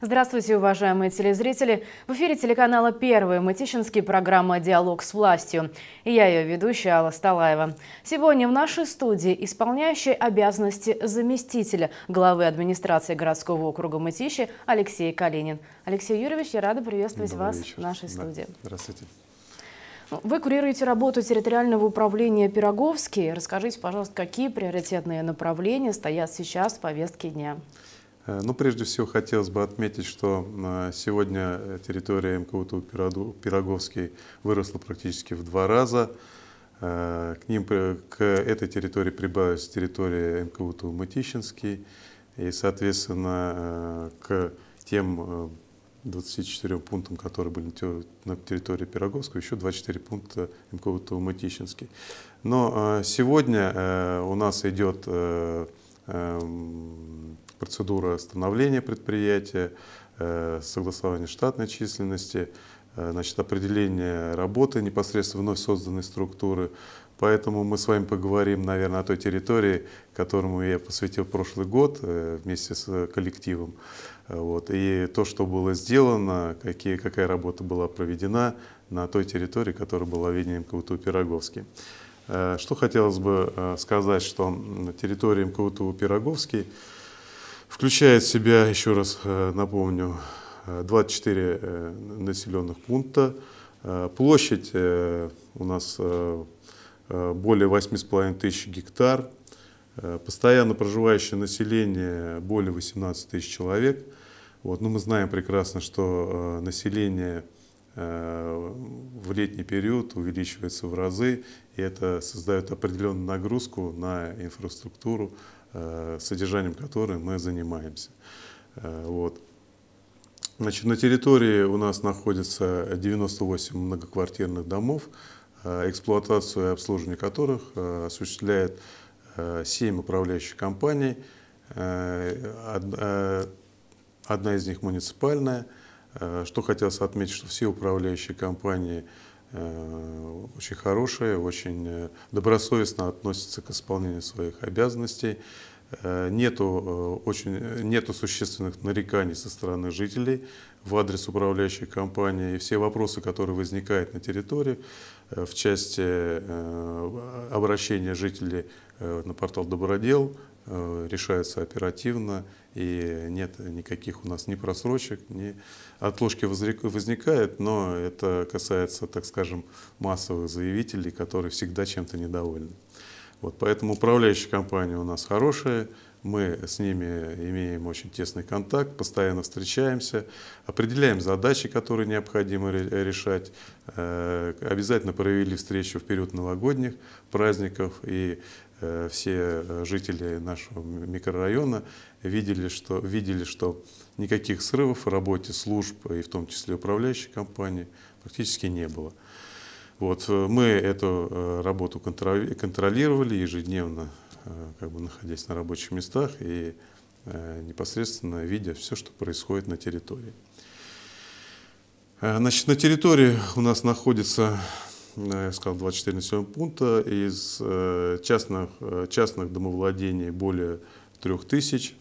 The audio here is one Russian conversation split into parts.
Здравствуйте, уважаемые телезрители! В эфире телеканала «Первый» Мытищинский программа «Диалог с властью». И я ее ведущая Алла Сталаева. Сегодня в нашей студии исполняющий обязанности заместителя главы администрации городского округа Матищи Алексей Калинин. Алексей Юрьевич, я рада приветствовать Добрый вас вечер. в нашей студии. Да. Здравствуйте. Вы курируете работу территориального управления Пироговский. Расскажите, пожалуйста, какие приоритетные направления стоят сейчас в повестке дня? Э, ну, прежде всего, хотелось бы отметить, что э, сегодня территория МКУТУ Пироговский выросла практически в два раза. Э, к, ним, к этой территории прибавилась территория МКУТУ Мытищинский. И, соответственно, к тем 24 пунктам, которые были на территории Пироговского, еще 24 пункта МКУТУ Мытищинский. Но сегодня у нас идет эм, процедура становления предприятия, э, согласование штатной численности, э, значит, определение работы непосредственно вновь созданной структуры. Поэтому мы с вами поговорим, наверное, о той территории, которому я посвятил прошлый год э, вместе с коллективом. Вот. И то, что было сделано, какие, какая работа была проведена на той территории, которая была ведена МКУТУ Пироговский. Что хотелось бы сказать, что территория МКУТУ Пироговский Включает в себя, еще раз э, напомню, 24 э, э, населенных пункта. Площадь у нас более 8,5 тысяч гектар. Постоянно проживающее население более 18 тысяч человек. Вот, но ну, мы знаем прекрасно, что население в летний период увеличивается в разы, и это создает определенную нагрузку на инфраструктуру, Э, содержанием которой мы занимаемся. Э, вот. Значит, на территории у нас находится 98 многоквартирных домов, э, эксплуатацию и обслуживание которых осуществляет 7 управляющих компаний. Одна из них муниципальная. Что хотелось отметить, что все управляющие компании – Э, очень хорошие, очень э, добросовестно относятся к исполнению своих обязанностей. Э, нету, очень, нету существенных нареканий со стороны жителей в адрес управляющей компании. И все вопросы, которые возникают на территории в части обращения жителей на портал «Добродел», решаются оперативно и нет никаких у нас ни просрочек, ни отложки возникает, но это касается, так скажем, массовых заявителей, которые всегда чем-то недовольны. Вот, поэтому управляющая компания у нас хорошая, мы с ними имеем очень тесный контакт, постоянно встречаемся, определяем задачи, которые необходимо решать. Э, обязательно провели встречу в период новогодних праздников и Э, все э, жители нашего микрорайона видели, что, видели, что никаких срывов в работе служб, и в том числе управляющей компании, практически не было. Вот, э, мы эту работу контролировали ежедневно, как бы находясь на рабочих местах и непосредственно видя все, что происходит на территории. Значит, на территории у нас находится Э, я сказал, 24 населенных пункта, из э, частных, э, частных домовладений более 3000.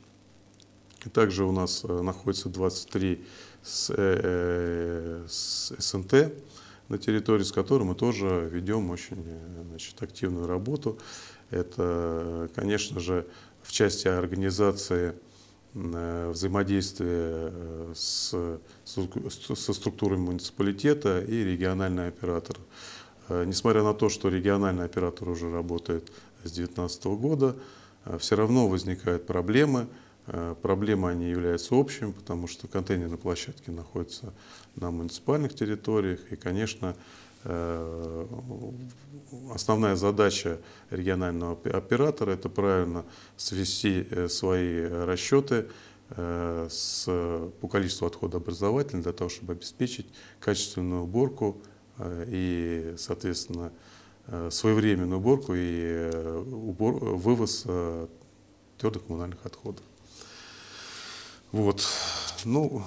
Также у нас находится 23 с, с СНТ на территории, с которой мы тоже ведем очень значит, активную работу. Это, конечно же, в части организации взаимодействия с, со структурами муниципалитета и региональный оператор. Э, несмотря на то, что региональный оператор уже работает с 2019 года, э, все равно возникают проблемы. Э, проблемы они являются общими, потому что контейнерные площадки находятся на муниципальных территориях. И, конечно, основная задача регионального оператора – это правильно свести свои расчеты с, по количеству отхода образовательных для того, чтобы обеспечить качественную уборку Э, и, соответственно, э, своевременную уборку и э, убор, вывоз твердых коммунальных отходов. Вот. Ну,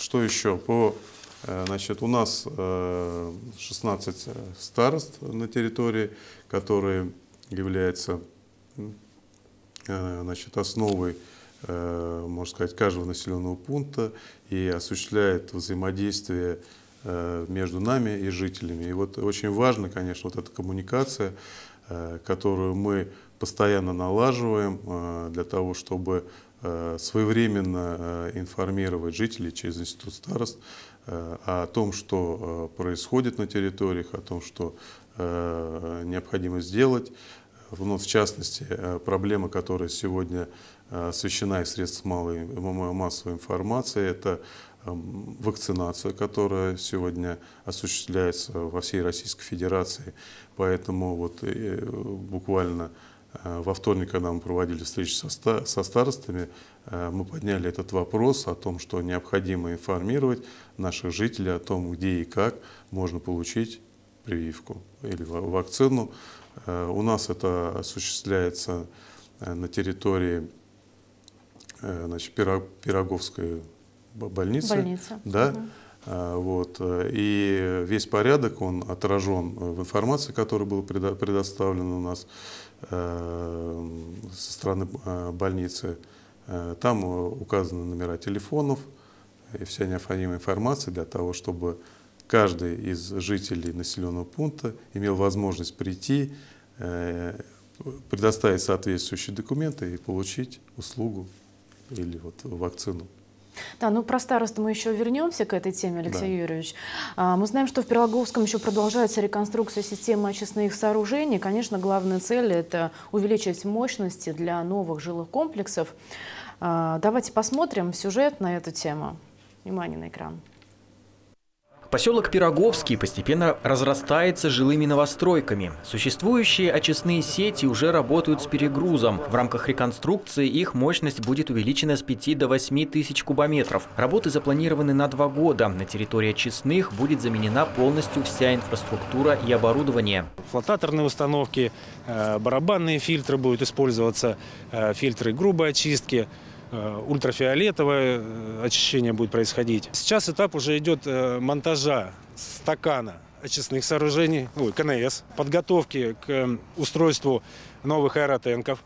что еще? По, значит, у нас 16 старост на территории, которые являются значит, основой можно сказать, каждого населенного пункта и осуществляет взаимодействие Э, между нами и жителями. И вот очень важно, конечно, вот эта коммуникация, э, которую мы постоянно налаживаем э, для того, чтобы своевременно информировать жителей через институт старост о том, что происходит на территориях, о том, что необходимо сделать. Ну, в частности, проблема, которая сегодня освещена и средств малой массовой информации, это Эм, вакцинация, которая сегодня осуществляется во всей Российской Федерации. Поэтому вот э, буквально э, во вторник, когда мы проводили встречи со, со старостами, э, мы подняли этот вопрос о том, что необходимо информировать наших жителей о том, где и как можно получить прививку или вакцину. У нас это осуществляется на территории значит, Пироговской больницы. Больница. Да. Угу. Вот. Э, и весь порядок, он отражен э, в информации, которая была предоставлена у нас э, со стороны больницы. Там указаны номера телефонов и вся необходимая информация для того, чтобы каждый из жителей населенного пункта имел возможность прийти, предоставить соответствующие документы и получить услугу или вот вакцину. Да, ну про старосту мы еще вернемся к этой теме, Алексей да. Юрьевич. А, мы знаем, что в Перлоговском еще продолжается реконструкция системы очистных сооружений. Конечно, главная цель – это увеличить мощности для новых жилых комплексов. А, давайте посмотрим сюжет на эту тему. Внимание на экран. Поселок Пироговский постепенно разрастается жилыми новостройками. Существующие очистные сети уже работают с перегрузом. В рамках реконструкции их мощность будет увеличена с 5 до 8 тысяч кубометров. Работы запланированы на два года. На территории очистных будет заменена полностью вся инфраструктура и оборудование. Флотаторные установки, э, барабанные фильтры будут использоваться, э, фильтры грубой очистки. Э, ультрафиолетовое э, очищение будет происходить. Сейчас этап уже идет э, монтажа стакана очистных сооружений, ой, КНС, подготовки к устройству новых аэротенков,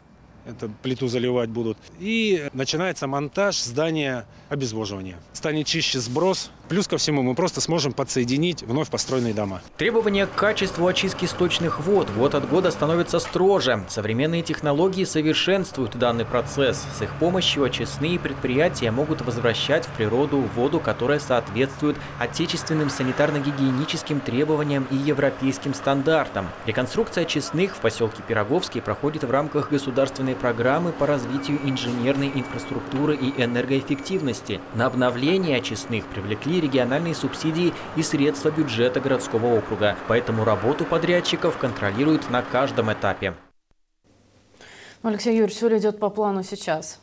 это плиту заливать будут. И начинается монтаж здания обезвоживания. Станет чище сброс, Плюс ко всему мы просто сможем подсоединить вновь построенные дома. Требования к качеству очистки сточных вод год от года становятся строже. Современные технологии совершенствуют данный процесс. С их помощью очистные предприятия могут возвращать в природу воду, которая соответствует отечественным санитарно-гигиеническим требованиям и европейским стандартам. Реконструкция очистных в поселке Пироговский проходит в рамках государственной программы по развитию инженерной инфраструктуры и энергоэффективности. На обновление очистных привлекли региональные субсидии и средства бюджета городского округа. Поэтому работу подрядчиков контролируют на каждом этапе. Ну, Алексей Юрьевич, все ли идет по плану сейчас?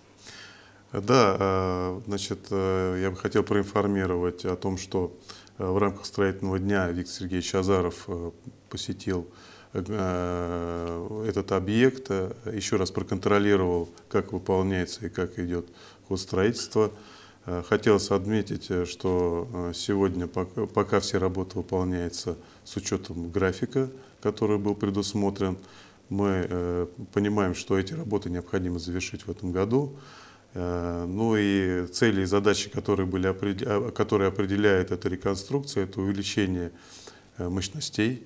Да, э, значит, э, я бы хотел проинформировать о том, что э, в рамках строительного дня Виктор Сергеевич Азаров посетил этот объект, еще раз проконтролировал, как выполняется и как идет ход строительства. Э, хотелось отметить, э, что э, сегодня, пока, пока все работы выполняются с учетом графика, который был предусмотрен, мы понимаем, что эти работы необходимо завершить в этом году. Ну и цели и задачи, которые, были, а, которые определяет эта реконструкция, это увеличение мощностей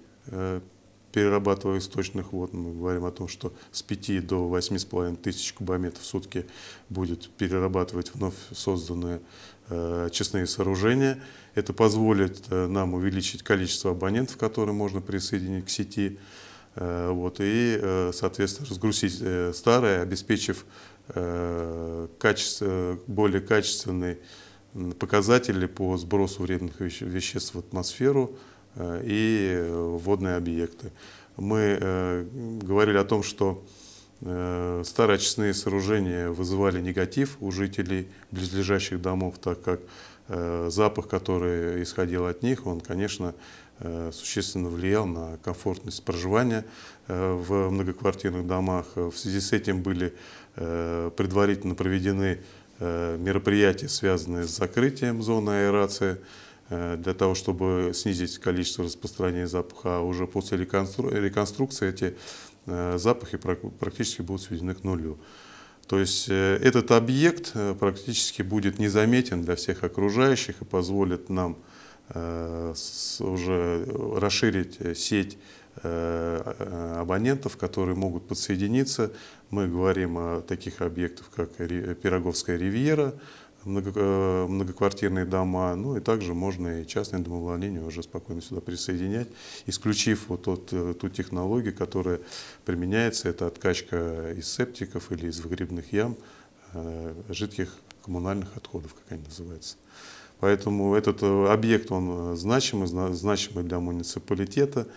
перерабатывая источных вод. Мы говорим о том, что с 5 до 8,5 тысяч кубометров в сутки будет перерабатывать вновь созданные э, честные сооружения. Это позволит э, нам увеличить количество абонентов, которые можно присоединить к сети. Э, вот, и, э, соответственно, разгрузить старое, обеспечив качество, более качественные показатели по сбросу вредных веществ в атмосферу, Э, и э, водные объекты. Мы э, говорили о том, что старые очистные сооружения вызывали негатив у жителей близлежащих домов, так как запах, который исходил от них, он, конечно, существенно влиял на комфортность проживания в многоквартирных домах. В связи с этим были предварительно проведены мероприятия, связанные с закрытием зоны аэрации, Э, для того, чтобы снизить количество распространения запаха. А уже после реконстру... реконструкции эти э, запахи практически будут сведены к нулю. То есть э, этот объект практически будет незаметен для всех окружающих и позволит нам уже расширить сеть абонентов, которые могут подсоединиться. Мы говорим о таких объектах, как Пироговская ривьера, Э, многоквартирные дома, ну и также можно и частное домовладение уже спокойно сюда присоединять, исключив вот тот, э, ту технологию, которая применяется, это откачка из септиков или из выгребных ям э, жидких коммунальных отходов, как они называются. Поэтому этот объект, он значимый, значимый для муниципалитета,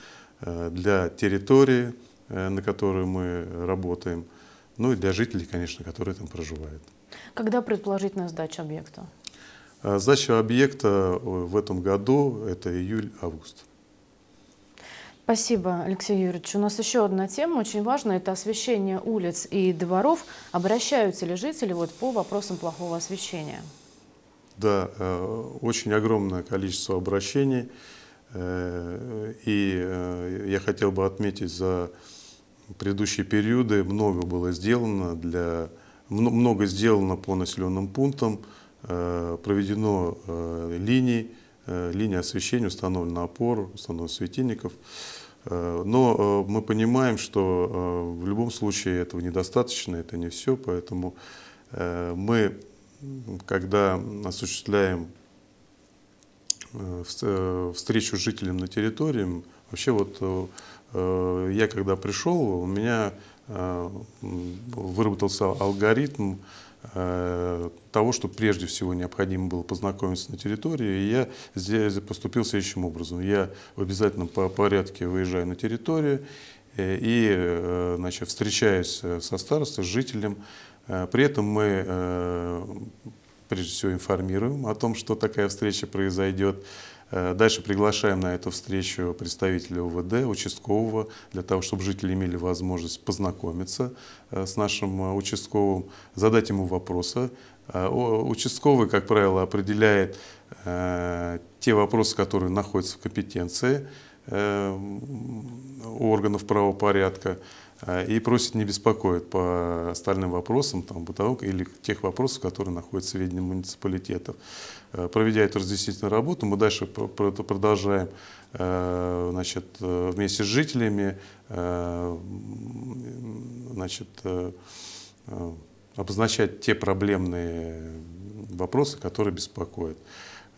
для территории, на которой мы работаем, ну и для жителей, конечно, которые там проживают. Когда предположительная а, сдача объекта? Сдача э, объекта в этом году – это июль-август. Спасибо, Алексей Юрьевич. У нас еще одна тема очень важная – это освещение улиц и дворов. Обращаются ли жители вот по вопросам плохого освещения? Да, э, очень огромное количество обращений. Э, и я хотел бы отметить, за предыдущие периоды много было сделано для много сделано по населенным пунктам, э, проведено линий, э, линия э, освещения, установлена опор, установлен светильников. Но мы понимаем, что в любом случае этого недостаточно, это не все, поэтому мы, когда осуществляем встречу с жителям на территории, вообще вот я когда пришел, у меня Э, выработался алгоритм э, того, что прежде всего необходимо было познакомиться на территории. И я здесь поступил следующим образом. Я в обязательном порядке выезжаю на территорию э, и значит, встречаюсь со старостой, с жителем. При этом мы прежде всего информируем о том, что такая встреча произойдет, Э, дальше приглашаем на эту встречу представителя УВД, участкового, для того, чтобы жители имели возможность познакомиться э, с нашим э, участковым, задать ему вопросы. Участковый, как правило, определяет те вопросы, которые находятся в компетенции органов правопорядка. Э, и просит не беспокоить по остальным вопросам там, бытовок или тех вопросов, которые находятся в ведении муниципалитетов. Э, проведя эту разъяснительную работу, мы дальше продолжаем э, значит, вместе с жителями значит, обозначать те проблемные вопросы, которые беспокоят.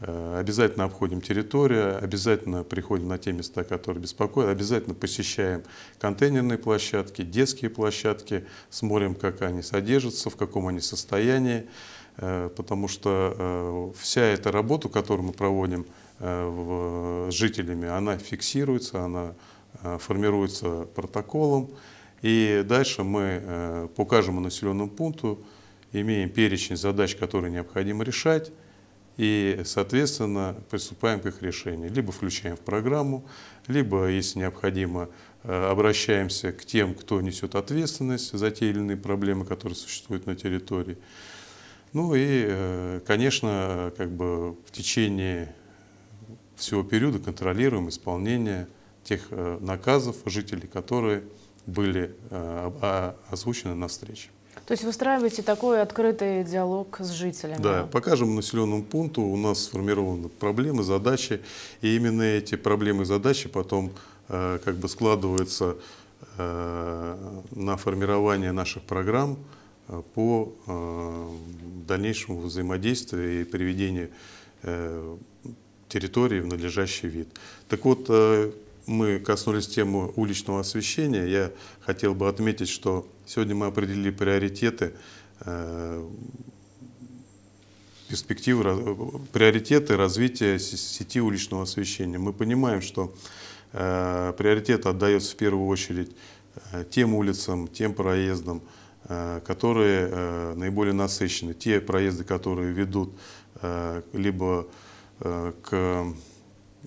Э, обязательно обходим территорию, обязательно приходим на те места, которые беспокоят, обязательно посещаем контейнерные площадки, детские площадки, смотрим, как они содержатся, в каком они состоянии, э, потому что э, вся эта работа, которую мы проводим с жителями, она фиксируется, она формируется протоколом, и дальше мы по каждому населенному пункту имеем перечень задач, которые необходимо решать, и, соответственно, приступаем к их решению. Либо включаем в программу, либо, если необходимо, э, обращаемся к тем, кто несет ответственность за те или иные проблемы, которые существуют на территории. Ну и, э, конечно, как бы в течение всего периода контролируем исполнение тех э, наказов жителей, которые были а, озвучены на встрече. То есть выстраиваете такой открытый диалог с жителями? Да, по каждому населенному пункту у нас сформированы проблемы, задачи, и именно эти проблемы и задачи потом э, как бы складываются э, на формирование наших программ э, по э, дальнейшему взаимодействию и приведению э, территории в надлежащий вид. Так вот, э, мы коснулись темы уличного освещения, я хотел бы отметить, что сегодня мы определили приоритеты, э, перспективы, приоритеты развития сети уличного освещения. Мы понимаем, что э, приоритет отдается в первую очередь э, тем улицам, тем проездам, которые наиболее насыщены. Те проезды, которые ведут либо к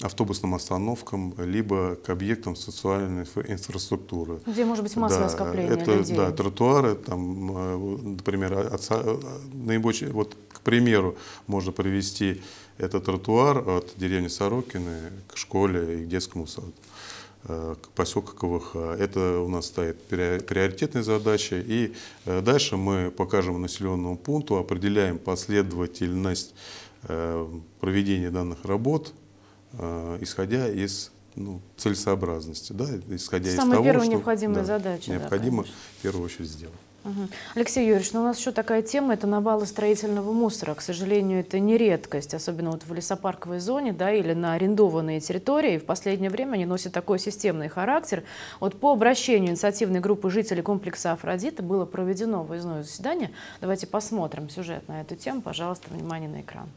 автобусным остановкам, либо к объектам социальной инфраструктуры. Где может быть массовое да, скопление это, людей. Да, тротуары, там, э, например, а, от, э, наибольший, вот, к примеру, можно привести этот тротуар от деревни Сорокины к школе и к детскому саду э, к поселку КВХ. Это у нас стоит приоритетная задача. И дальше мы покажем населенному пункту, определяем последовательность проведения данных работ, Э, исходя из ну, целесообразности, да, исходя Самое из того, первое что... необходимая да, задача. Необходимо да, в первую очередь сделать. Алексей Юрьевич, ну у нас еще такая тема, это навалы строительного мусора. К сожалению, это не редкость, особенно вот в лесопарковой зоне да, или на арендованные территории. В последнее время они носят такой системный характер. Вот по обращению инициативной группы жителей комплекса «Афродита» было проведено выездное заседание. Давайте посмотрим сюжет на эту тему. Пожалуйста, внимание на экран.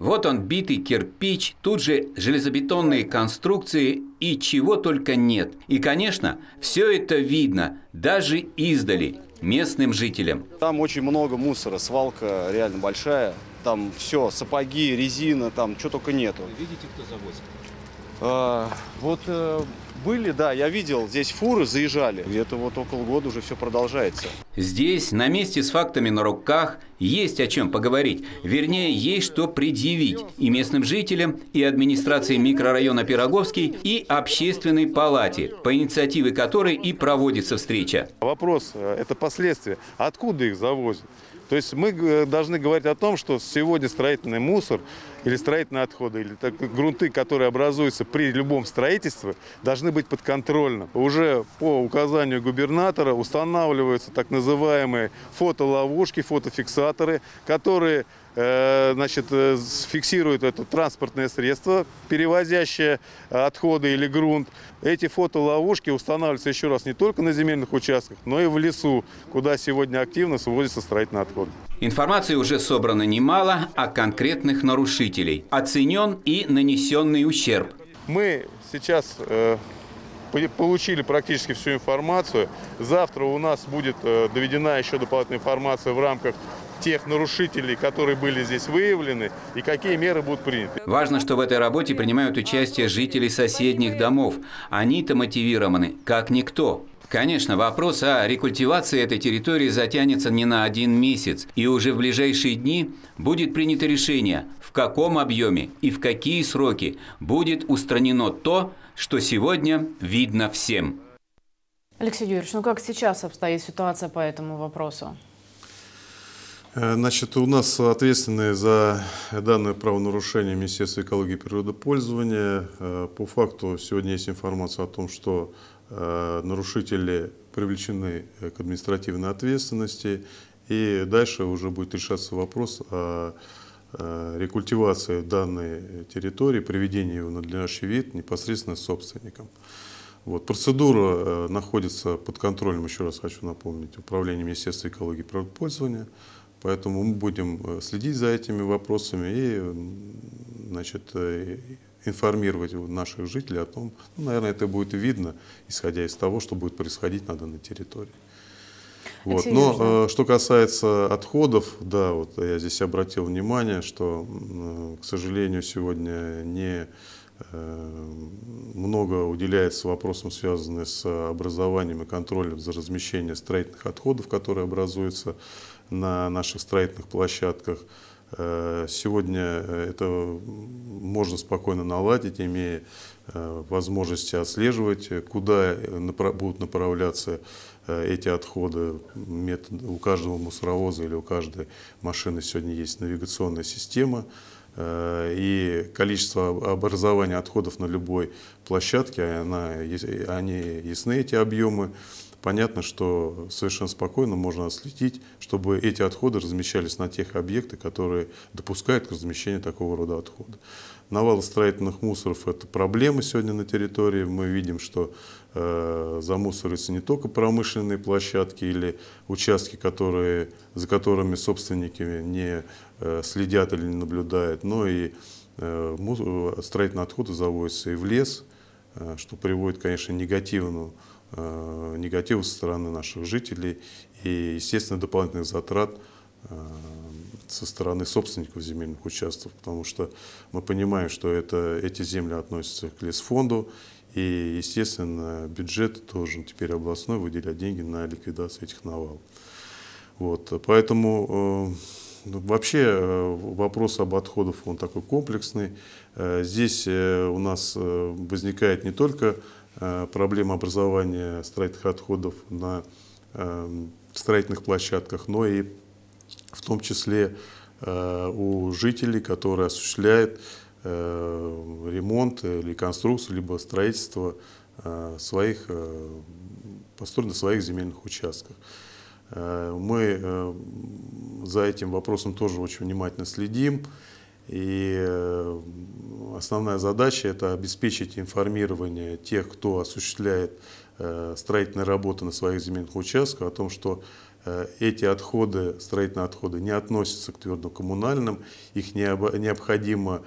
Вот он, битый кирпич, тут же железобетонные конструкции и чего только нет. И, конечно, все это видно, даже издали, местным жителям. Там очень много мусора, свалка реально большая. Там все, сапоги, резина, там что только нету. видите, кто завозит? А, вот э, были, да, я видел, здесь фуры заезжали. Где-то вот около года уже все продолжается. Здесь, на месте с фактами на руках, есть о чем поговорить. Вернее, есть что предъявить и местным жителям, и администрации микрорайона Пироговский, и общественной палате, по инициативе которой и проводится встреча. Вопрос э, – это последствия. Откуда их завозят? То есть мы э, должны говорить о том, что сегодня строительный мусор или строительные отходы, или так, грунты, которые образуются при любом строительстве, должны быть подконтрольны. Уже по указанию губернатора устанавливаются так называемые фотоловушки, фотофиксаторы, которые Э, значит, э, фиксирует это транспортное средство, перевозящее отходы или грунт. Эти фотоловушки устанавливаются еще раз не только на земельных участках, но и в лесу, куда сегодня активно сводятся строительные отходы. Информации уже собрано немало о а конкретных нарушителей. Оценен и нанесенный ущерб. Мы сейчас э, получили практически всю информацию. Завтра у нас будет доведена еще дополнительная информация в рамках тех нарушителей, которые были здесь выявлены, и какие меры будут приняты. Важно, что в этой работе принимают участие жители соседних домов. Они-то мотивированы, как никто. Конечно, вопрос о рекультивации этой территории затянется не на один месяц, и уже в ближайшие дни будет принято решение, в каком объеме и в какие сроки будет устранено то, что сегодня видно всем. Алексей Юрьевич, ну как сейчас обстоит ситуация по этому вопросу? Э, значит, у нас ответственные за данное правонарушение Министерство экологии и природопользования. Э, по факту сегодня есть информация о том, что э, нарушители привлечены к административной ответственности. И дальше уже будет решаться вопрос о рекультивации данной территории, приведении ее в надлежащий вид непосредственно собственникам. Вот. Процедура находится под контролем, еще раз хочу напомнить, Управлением Министерства экологии и природопользования. Поэтому мы будем э, следить за этими вопросами и значит, э, информировать наших жителей о том, ну, наверное, это будет видно, исходя из того, что будет происходить на данной территории. Вот. Но э, что касается отходов, да, вот я здесь обратил внимание, что, э, к сожалению, сегодня не э, много уделяется вопросам, связанным с образованием и контролем за размещение строительных отходов, которые образуются на наших строительных площадках. Э, сегодня э, это можно спокойно наладить, имея э, возможности отслеживать, куда будут направляться эти отходы. У каждого мусоровоза или у каждой машины сегодня есть навигационная система, и количество образования отходов на любой площадке, они ясны, эти объемы понятно, что совершенно спокойно можно отследить, чтобы эти отходы размещались на тех объектах, которые допускают к размещению такого рода отхода. Навал строительных мусоров – это проблема сегодня на территории. Мы видим, что э, замусорятся не только промышленные площадки или участки, которые, за которыми собственниками не э, следят или не наблюдают, но и э, э строительные отходы заводятся и в лес, э, что приводит, конечно, негативную Э, негатива со стороны наших жителей и, естественно, дополнительных затрат э, со стороны собственников земельных участков, потому что мы понимаем, что это, эти земли относятся к лесфонду, и, естественно, бюджет должен теперь областной выделять деньги на ликвидацию этих навалов. Вот, поэтому э, ну, вообще э, вопрос об отходах, он такой комплексный. Э, здесь э, у нас возникает не только Э, проблем образования строительных отходов на э, строительных площадках, но и в том числе э, у жителей, которые осуществляют ремонт или конструкцию, либо строительство своих, построено своих земельных участках. Мы за этим вопросом тоже очень внимательно следим. И э, основная задача – это обеспечить информирование тех, кто осуществляет э, строительные работы на своих земельных участках, о том, что э, эти отходы, строительные отходы, не относятся к твердокоммунальным, их необходимо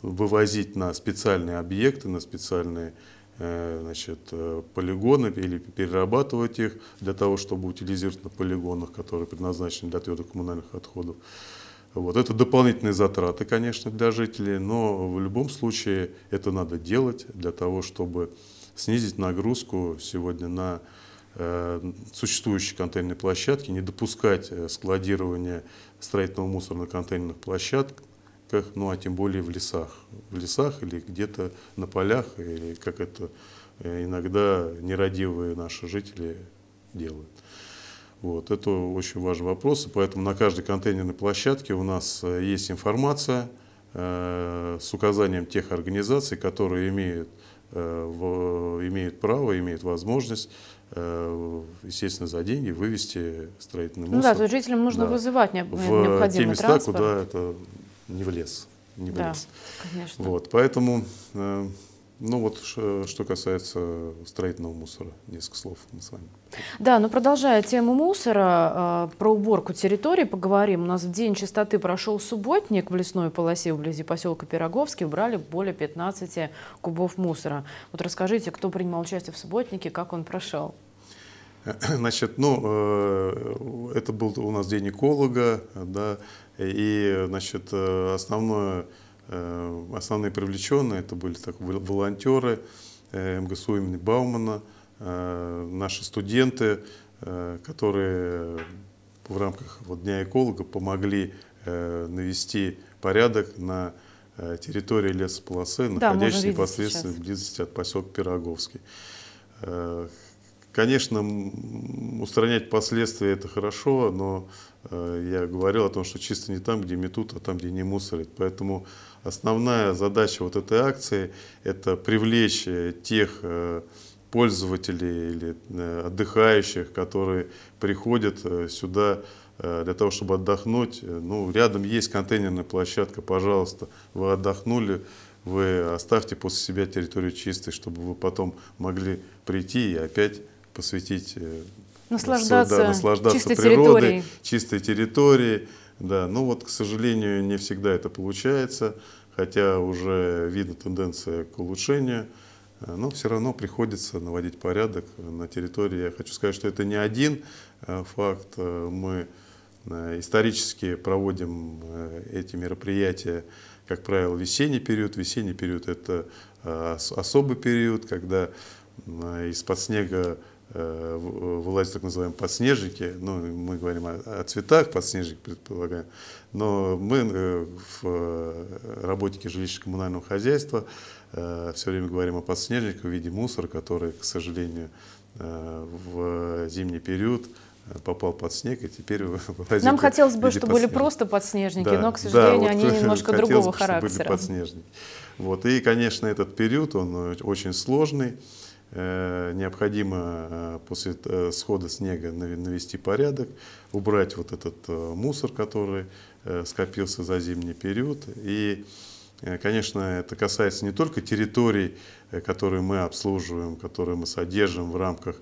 вывозить на специальные объекты, на специальные значит, полигоны или перерабатывать их для того, чтобы утилизировать на полигонах, которые предназначены для твердокоммунальных отходов. Вот. Это дополнительные затраты, конечно, для жителей, но в любом случае это надо делать для того, чтобы снизить нагрузку сегодня на э, существующие контейнерные площадки, не допускать э, складирования строительного мусора на контейнерных площадках, ну а тем более в лесах. В лесах или где-то на полях, или как это э, иногда нерадивые наши жители делают. Вот, это очень важный вопрос, и поэтому на каждой контейнерной площадке у нас э, есть информация э, с указанием тех организаций, которые имеют, э, в, имеют право, имеют возможность э, естественно, за деньги вывести строительный мусор. Ну да, то жителям нужно да. вызывать необходимый те места, транспорт. куда это не влез. Не влез. Да, конечно. Вот, поэтому э, ну вот что касается строительного мусора, несколько слов мы с вами. Да, но ну, продолжая тему мусора, а, про уборку территории поговорим. У нас в день чистоты прошел субботник в лесной полосе вблизи поселка Пироговский. Убрали более 15 кубов мусора. Вот расскажите, кто принимал участие в субботнике, как он прошел? Значит, ну, э, это был у нас день эколога, да, и, значит, э, основное Э, основные привлеченные это были так, волонтеры э, МГСУ имени Баумана, э, наши студенты, которые в рамках вот, Дня эколога помогли навести порядок на территории лесополосы, да, находящейся непосредственно сейчас. в близости от поселка Пироговский. Конечно, устранять последствия это хорошо, но э, я говорил о том, что чисто не там, где метут, а там, где не мусорят. Поэтому основная задача вот этой акции – это привлечь э, тех э, пользователей или отдыхающих, которые приходят сюда для того, чтобы отдохнуть. Ну, рядом есть контейнерная площадка, пожалуйста, вы отдохнули, вы оставьте после себя территорию чистой, чтобы вы потом могли прийти и опять посвятить э, наслаждаться, да, наслаждаться чистой природой, территорией. чистой территорией. Да, ну вот, к сожалению, не всегда это получается, хотя уже видна тенденция к улучшению, э, но все равно приходится наводить порядок на территории. Я хочу сказать, что это не один э, факт. Мы исторически проводим эти мероприятия, как правило, весенний период. Весенний период – это особый период, когда из-под снега Э, вылазят так называемые подснежники. Ну, мы говорим о, о цветах, подснежник предполагаем. Но мы э, в э, работнике жилищно-коммунального хозяйства все время говорим о подснежниках в виде мусора, который, к сожалению, в зимний период попал под снег, и теперь Нам хотелось бы, чтобы были просто подснежники, да, но, к сожалению, да, вот, они немножко другого бы, характера. Были подснежники. Вот. И, конечно, этот период, он очень сложный. Э, необходимо э, после э, схода снега навести порядок, убрать вот этот мусор, который скопился за зимний период. И, конечно, это касается не только территорий, которые мы обслуживаем, которые мы содержим в рамках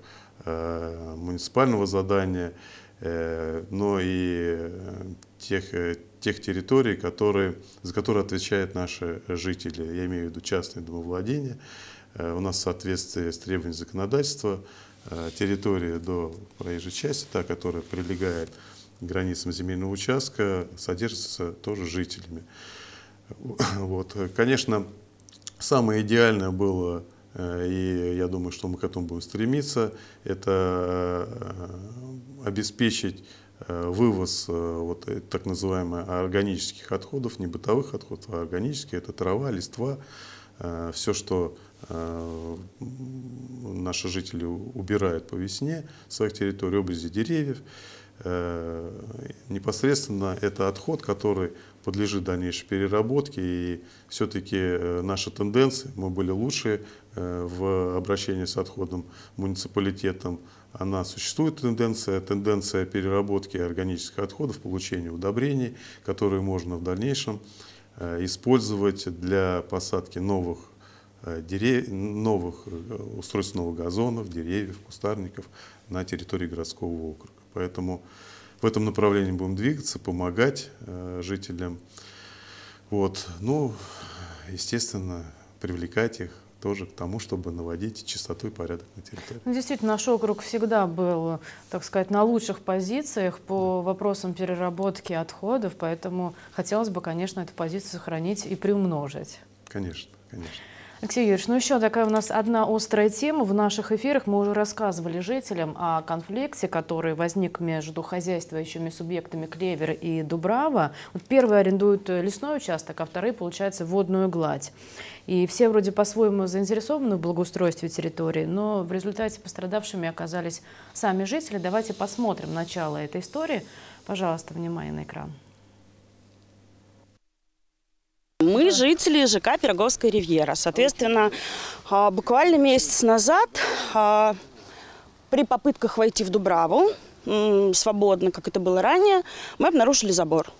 муниципального задания, но и тех, тех территорий, которые, за которые отвечают наши жители. Я имею в виду частные домовладения. Э, у нас в соответствии с требованиями законодательства э, территория до проезжей части, та, которая прилегает к границам земельного участка, содержится тоже жителями. Вот. Конечно, самое идеальное было, э, и я думаю, что мы к этому будем стремиться, это обеспечить вывоз вот, так называемых органических отходов, не бытовых отходов, а органических, это трава, листва, все, что Э, наши жители убирают по весне своих территорий, обрези деревьев. Э, непосредственно это отход, который подлежит дальнейшей переработке. И все-таки э, наша тенденция, мы были лучшие в обращении с отходом муниципалитетом, она существует тенденция, тенденция переработки органических отходов, получения удобрений, которые можно в дальнейшем использовать для посадки новых Э, дерев... новых э, устройств новых газонов, деревьев, кустарников на территории городского округа. Поэтому в этом направлении будем двигаться, помогать э, жителям. Вот. Ну, естественно, привлекать их тоже к тому, чтобы наводить чистоту и порядок на территории. Ну, действительно, наш округ всегда был, так сказать, на лучших позициях по да. вопросам переработки отходов, поэтому хотелось бы, конечно, эту позицию сохранить и приумножить. Конечно, конечно. Алексей Юрьевич, ну еще такая у нас одна острая тема. В наших эфирах мы уже рассказывали жителям о конфликте, который возник между хозяйствующими субъектами Клевер и Дубрава. Вот первые арендуют э, лесной участок, а вторые, получается, водную гладь. И все вроде по-своему заинтересованы в благоустройстве территории, но в результате пострадавшими оказались сами жители. Давайте посмотрим начало этой истории. Пожалуйста, внимание на экран. Мы жители ЖК Пироговская ривьера. Соответственно, а, буквально месяц назад а, при попытках войти в Дубраву, свободно, как это было ранее, мы обнаружили забор.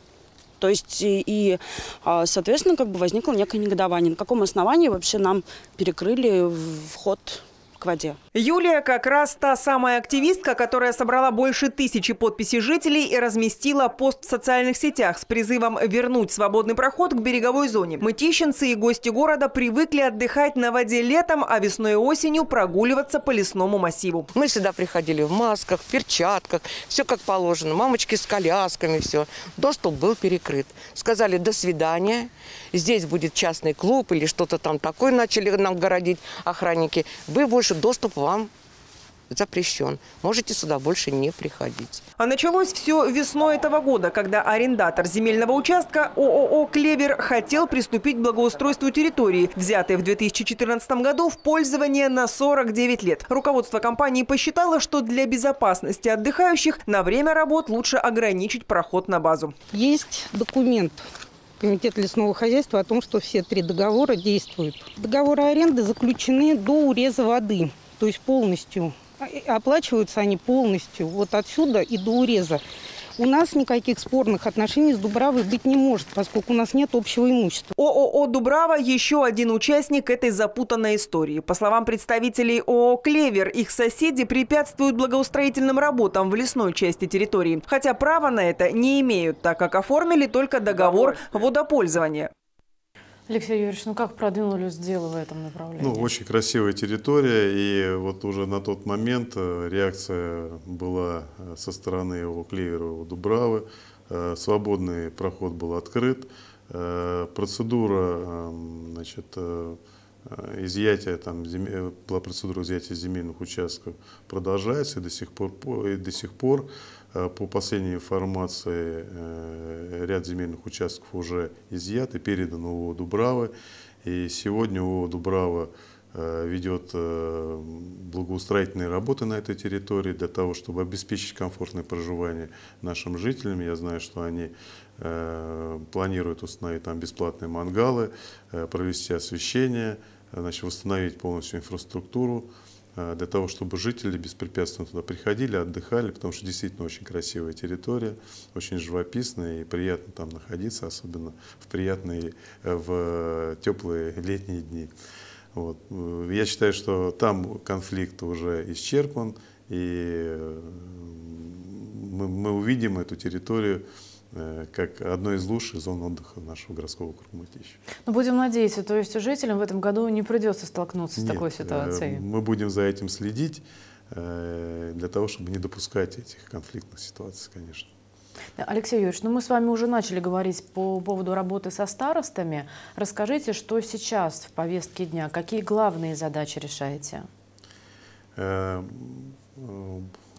То есть и, а, соответственно, как бы возникло некое негодование. На каком основании вообще нам перекрыли вход воде. Юлия как раз та самая активистка, которая собрала больше тысячи подписей жителей и разместила пост в социальных сетях с призывом вернуть свободный проход к береговой зоне. Мытищенцы и гости города привыкли отдыхать на воде летом, а весной и осенью прогуливаться по лесному массиву. Мы сюда приходили в масках, в перчатках, все как положено. Мамочки с колясками, все. Доступ был перекрыт. Сказали «до свидания» здесь будет частный клуб или что-то там такое начали нам городить охранники, вы больше доступ вам запрещен. Можете сюда больше не приходить. А началось все весной этого года, когда арендатор земельного участка ООО «Клевер» хотел приступить к благоустройству территории, взятой в 2014 году в пользование на 49 лет. Руководство компании посчитало, что для безопасности отдыхающих на время работ лучше ограничить проход на базу. Есть документ Комитет лесного хозяйства о том, что все три договора действуют. Договоры аренды заключены до уреза воды, то есть полностью. А, оплачиваются они полностью, вот отсюда и до уреза. У нас никаких спорных отношений с Дубравой быть не может, поскольку у нас нет общего имущества. ООО «Дубрава» – еще один участник этой запутанной истории. По словам представителей ООО «Клевер», их соседи препятствуют благоустроительным работам в лесной части территории. Хотя права на это не имеют, так как оформили только договор водопользования. Алексей Юрьевич, ну как продвинулись дело в этом направлении? Ну, очень красивая территория, и вот уже на тот момент э, реакция была э, со стороны его Клевера, его Дубравы, э, свободный проход был открыт, процедура, эм, значит, изъятия, там, зем... была процедура изъятия земельных участков, продолжается и до сих пор, и до сих пор Э, по последней информации, э, ряд земельных участков уже изъят и передан ООО «Дубравы». И сегодня ООО «Дубрава» э, ведет благоустроительные работы на этой территории для того, чтобы обеспечить комфортное проживание нашим жителям. Я знаю, что они планируют установить там бесплатные мангалы, провести освещение, значит, восстановить полностью инфраструктуру. Э, для того, чтобы жители беспрепятственно туда приходили, отдыхали, потому что действительно очень красивая территория, очень живописная и приятно там находиться, особенно в приятные, э, в э, теплые летние дни. Вот. Я считаю, что там конфликт уже исчерпан, и мы, мы увидим эту территорию Э, как одной из лучших зон отдыха нашего городского округа Мытищ. Ну, будем надеяться, то есть жителям в этом году не придется столкнуться Нет, с такой э, ситуацией? мы будем за этим следить, э, для того, чтобы не допускать этих конфликтных ситуаций, конечно. Алексей Юрьевич, ну мы с вами уже начали говорить по поводу работы со старостами. Расскажите, что сейчас в повестке дня, какие главные задачи решаете?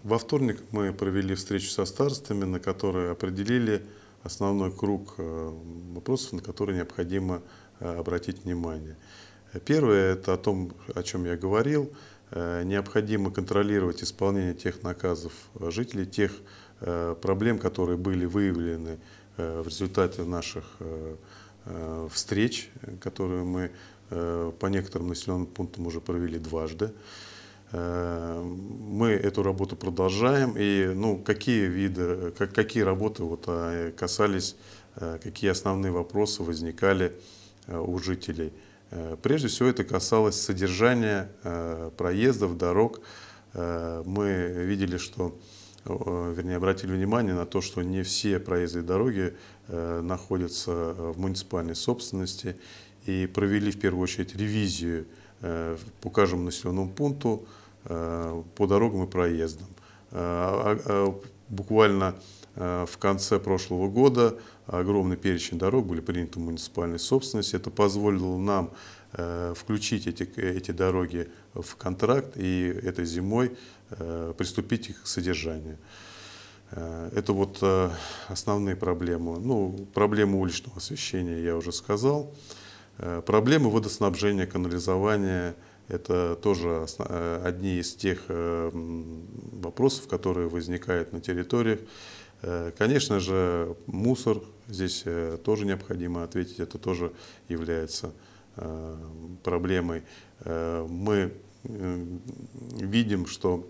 Во вторник мы провели встречу со старостами, на которой определили основной круг э, вопросов, на которые необходимо э, обратить внимание. Первое – это о том, о чем я говорил. Э, необходимо контролировать исполнение тех наказов жителей, тех проблем, которые были выявлены в результате наших встреч, которые мы по некоторым населенным пунктам уже провели дважды. Э, мы эту работу продолжаем. И ну, какие виды, э, как, какие работы вот, э, касались, какие основные вопросы возникали у жителей. Прежде всего это касалось содержания проездов, дорог. Мы видели, что вернее, обратили внимание на то, что не все проезды и дороги находятся в муниципальной собственности и провели в первую очередь ревизию Э, по каждому населенному пункту, э, по дорогам и проездам. Э, а, а, а, буквально в конце прошлого года огромный перечень дорог были приняты в муниципальной собственности. Это позволило нам включить эти, эти дороги в контракт и этой зимой приступить их к содержанию. Это вот основные проблемы. Ну, проблему уличного освещения я уже сказал. Э, проблемы водоснабжения, канализования – это тоже э, одни из тех э, вопросов, которые возникают на территориях. Конечно же, мусор здесь тоже необходимо ответить, это тоже является проблемой. Мы видим, что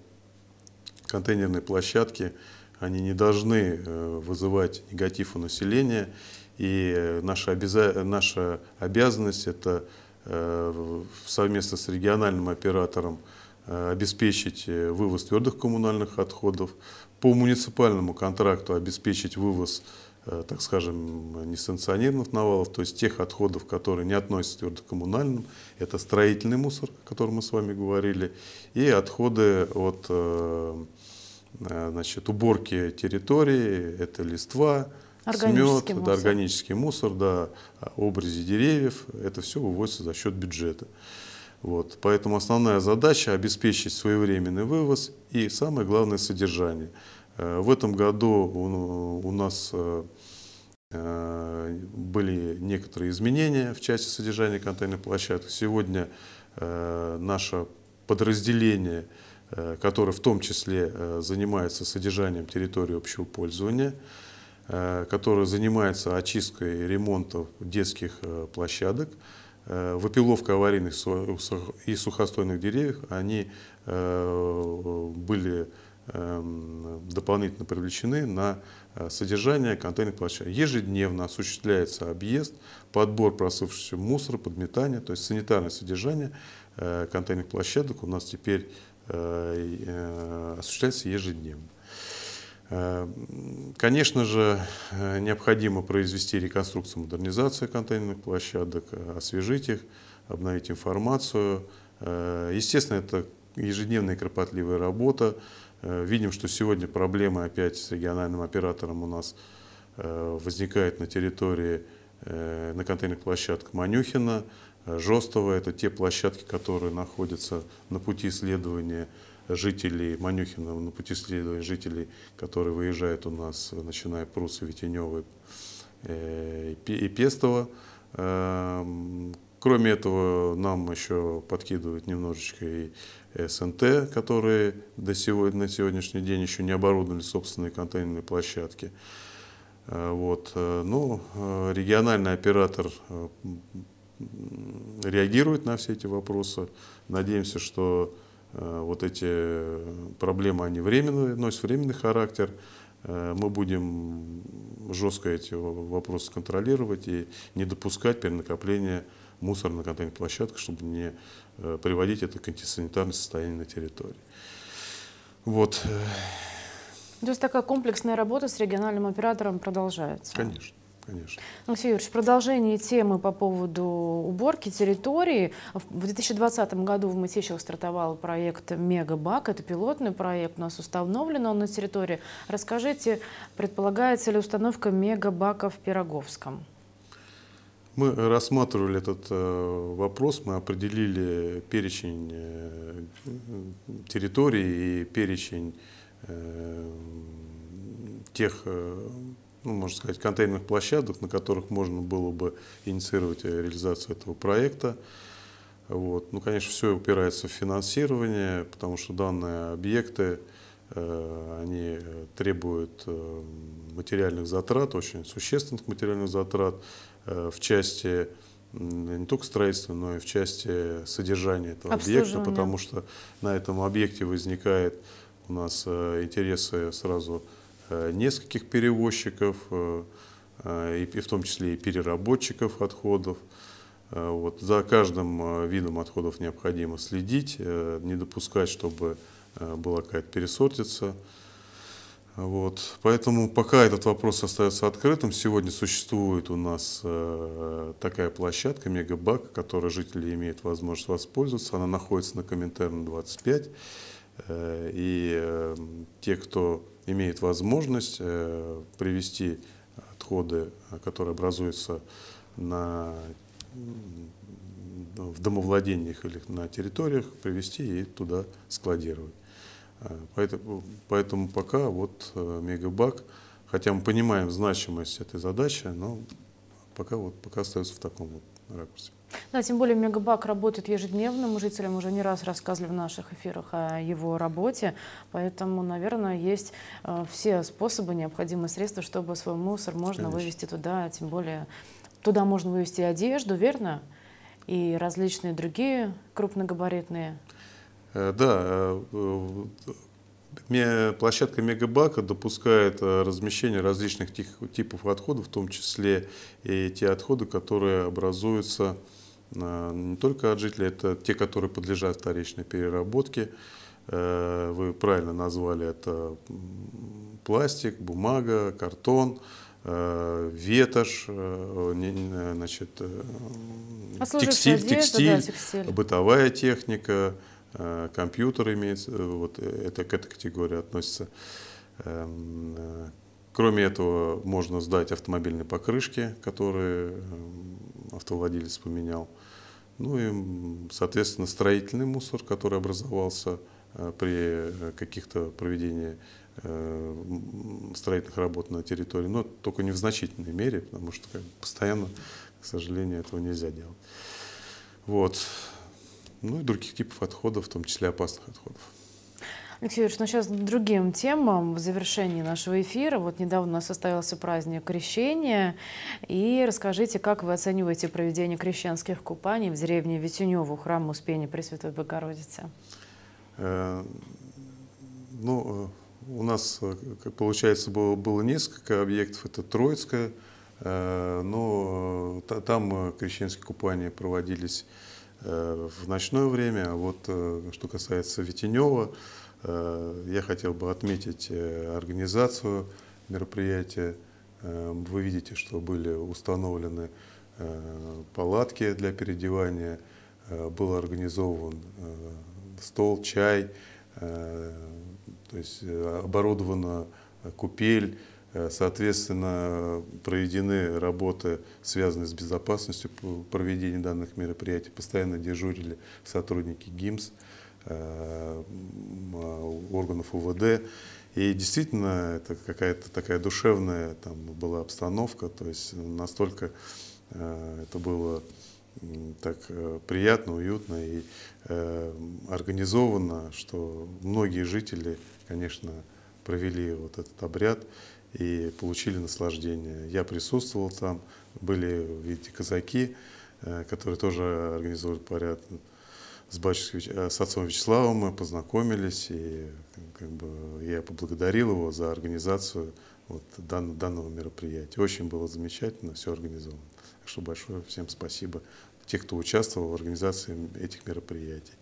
контейнерные площадки, они не должны вызывать негатив у населения, и наша, обяза... наша обязанность это э, совместно с региональным оператором э, обеспечить э, вывоз твердых коммунальных отходов, по муниципальному контракту обеспечить вывоз, так скажем, несанкционированных навалов, то есть тех отходов, которые не относятся к твердокоммунальным. Это строительный мусор, о котором мы с вами говорили, и отходы от значит, уборки территории, это листва, смет, мусор. Да, органический мусор, да, образе деревьев, это все выводится за счет бюджета. Вот. Поэтому основная задача – обеспечить своевременный вывоз и, самое главное, содержание. Э, в этом году у нас э, э, были некоторые изменения в части содержания контейнерных площадок. Сегодня наше подразделение, которое в том числе занимается содержанием территории общего пользования, Э, который занимается очисткой и ремонтом детских э, площадок, э, выпиловка аварийных и сухостойных деревьев, они были эм, дополнительно привлечены на содержание контейнерных площадок. Ежедневно осуществляется объезд, подбор просывшегося мусора, подметание, то есть санитарное содержание контейнерных площадок у нас теперь осуществляется ежедневно. Э, конечно же, э, необходимо произвести реконструкцию, модернизацию контейнерных площадок, э, освежить их, обновить информацию. Естественно, это ежедневная кропотливая работа. Видим, что сегодня проблемы опять с региональным оператором у нас возникают на территории, на контейнерных площадках Манюхина, Жостова. Это те площадки, которые находятся на пути исследования жителей Манюхина, на пути следования жителей, которые выезжают у нас, начиная Прусы, Ветеневы э, и Пестово. Эм, кроме этого, нам еще подкидывают немножечко и СНТ, которые до сегодня, на сегодняшний день еще не оборудовали собственные контейнерные площадки. Э, вот. Э, ну, региональный оператор реагирует на все эти вопросы. Надеемся, что Э, вот эти э, проблемы, они временные, носят временный характер. Э, мы будем жестко эти вопросы контролировать и не допускать перенакопления мусора на контейнерных площадках, чтобы не приводить это к антисанитарному состоянию на территории. Вот. То есть такая комплексная работа с региональным оператором продолжается? Конечно конечно. Алексей Юрьевич, продолжение темы по поводу уборки территории. В 2020 году в Мытищах стартовал проект «Мегабак». Это пилотный проект, у нас установлен он на территории. Расскажите, предполагается ли установка мегабака в Пироговском? Мы рассматривали этот э, вопрос, мы определили перечень э, территорий и перечень э, тех ну, можно сказать, контейнерных площадок, на которых можно было бы инициировать э, реализацию этого проекта. Вот. Ну, конечно, все упирается в финансирование, потому что данные объекты, э, они э, требуют материальных затрат, очень существенных материальных затрат в части не только строительства, но и в части содержания этого объекта, потому что на этом объекте возникает у нас интересы сразу Э, нескольких перевозчиков, э, э, и в том числе и переработчиков отходов. Вот. За каждым видом отходов необходимо следить, не допускать, чтобы была какая-то пересортица. Вот. Поэтому пока этот вопрос остается открытым, сегодня существует у нас такая площадка, мегабак, которой жители имеют возможность воспользоваться. Она находится на Коминтерн 25. И те, кто имеет возможность э, привести отходы, э, которые образуются на, в домовладениях или на территориях, привести и туда складировать. Э, поэтому, поэтому пока вот мегабак, хотя мы понимаем значимость этой задачи, но пока, вот, пока остается в таком вот ракурсе. Да, тем более Мегабак работает ежедневно. Мы жителям уже не раз рассказывали в наших эфирах о его работе. Поэтому, наверное, есть э, все способы, необходимые средства, чтобы свой мусор можно Конечно. вывести туда. Тем более туда можно вывести одежду, верно? И различные другие крупногабаритные. Э, да, э, Площадка Мегабака допускает размещение различных типов отходов, в том числе и те отходы, которые образуются а, не только от жителей, это те, которые подлежат вторичной переработке. Э, вы правильно назвали это пластик, бумага, картон, э, ветошь, э, значит, а текстиль, одежда, текстиль, да, текстиль, бытовая техника, компьютер имеется, вот это к этой категории относится. Эм, кроме этого, можно сдать автомобильные покрышки, которые автовладелец поменял. Ну и, соответственно, строительный мусор, который образовался э, при э, каких-то проведении э, строительных работ на территории, но только не в значительной мере, потому что как, постоянно, к сожалению, этого нельзя делать. Вот. Ну и других типов отходов, в том числе опасных отходов. Алексей Юрьевич, ну сейчас другим темам в завершении нашего эфира. Вот недавно у нас состоялся праздник крещения. И расскажите, как вы оцениваете проведение крещенских купаний в деревне Витюневу, храм Успения Пресвятой Богородицы? Э, ну, э, у нас, э, получается, было, было несколько объектов. Это Троицкая, но там крещенские купания проводились в ночное время. А вот что касается Витенева, Э, я хотел бы отметить э, организацию мероприятия. Э, вы видите, что были установлены палатки для переодевания, был организован стол, чай, то есть оборудована купель, соответственно, проведены работы, связанные с безопасностью проведения данных мероприятий, постоянно дежурили сотрудники ГИМС – Э, а, органов УВД. И действительно, это какая-то такая душевная там была обстановка, то есть настолько э, это было так э, приятно, уютно и организовано, что многие жители, конечно, провели вот этот обряд и получили наслаждение. Я присутствовал там, были, видите, казаки, которые тоже организовали порядок с, батюшкой, э, с отцом Вячеславом мы познакомились, и как бы, я поблагодарил его за организацию вот, дан, данного мероприятия. Очень было замечательно, все организовано. Так что большое всем спасибо тех, кто участвовал в организации этих мероприятий.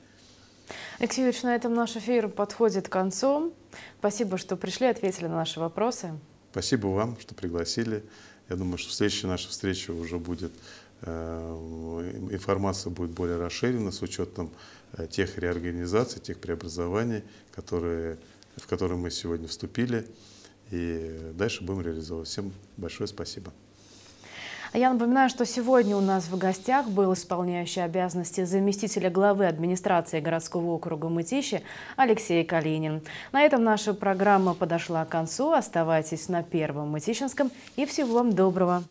Алексей Юрьевич, на этом наш эфир подходит к концу. Спасибо, что пришли, ответили на наши вопросы. Спасибо вам, что пригласили. Я думаю, что следующая наша встреча уже будет Э, информация будет более расширена с учетом э, тех реорганизаций, тех преобразований, которые, в которые мы сегодня вступили. И дальше будем реализовывать. Всем большое спасибо. А я напоминаю, что сегодня у нас в гостях был исполняющий обязанности заместителя главы администрации городского округа Мытищи Алексей Калинин. На этом наша программа подошла к концу. Оставайтесь на Первом Мытищинском и всего вам доброго.